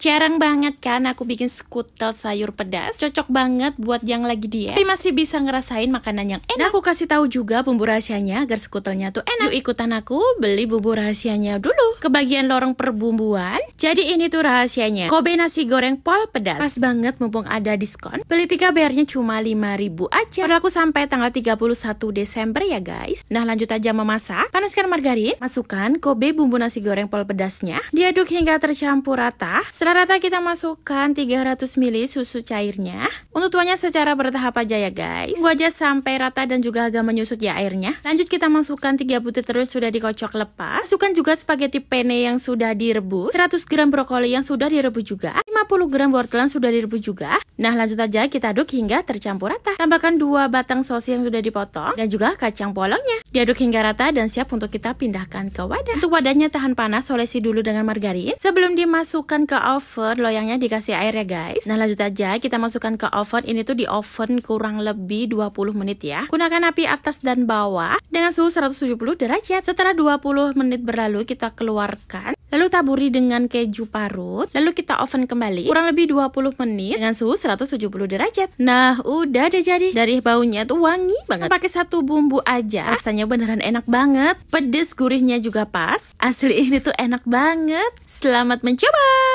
Jarang banget kan aku bikin skutel sayur pedas. Cocok banget buat yang lagi diet. Tapi masih bisa ngerasain makanan yang enak. Nah, aku kasih tahu juga bumbu rahasianya agar skutelnya tuh enak. Yuk ikutan aku beli bumbu rahasianya dulu. Ke bagian lorong perbumbuan. Jadi ini tuh rahasianya. Kobe nasi goreng pol pedas. Pas banget mumpung ada diskon. Beli 3 bayarnya cuma 5000 aja. Padahal aku sampai tanggal 31 Desember ya guys. Nah lanjut aja memasak. Panaskan margarin. Masukkan Kobe bumbu nasi goreng pol pedasnya. Diaduk hingga tercampur rata. Setelah Rata-rata kita masukkan 300 ml susu cairnya. Untuk tuanya secara bertahap aja ya guys. Tunggu aja sampai rata dan juga agak menyusut ya airnya. Lanjut kita masukkan 3 butir telur sudah dikocok lepas. Masukkan juga spaghetti penne yang sudah direbus. 100 gram brokoli yang sudah direbus juga. 50 gram wortel yang sudah direbus juga. Nah lanjut aja kita aduk hingga tercampur rata. Tambahkan 2 batang sosis yang sudah dipotong dan juga kacang polongnya. Diaduk hingga rata dan siap untuk kita pindahkan ke wadah. Untuk wadahnya tahan panas, olesi dulu dengan margarin. Sebelum dimasukkan ke oven, loyangnya dikasih air ya guys. Nah lanjut aja, kita masukkan ke oven. Ini tuh di oven kurang lebih 20 menit ya. Gunakan api atas dan bawah dengan suhu 170 derajat. Setelah 20 menit berlalu, kita keluarkan. Lalu taburi dengan keju parut, lalu kita oven kembali kurang lebih 20 menit dengan suhu 170 derajat. Nah, udah deh jadi. Dari baunya tuh wangi banget. Pakai satu bumbu aja, rasanya beneran enak banget. Pedes gurihnya juga pas. Asli ini tuh enak banget. Selamat mencoba.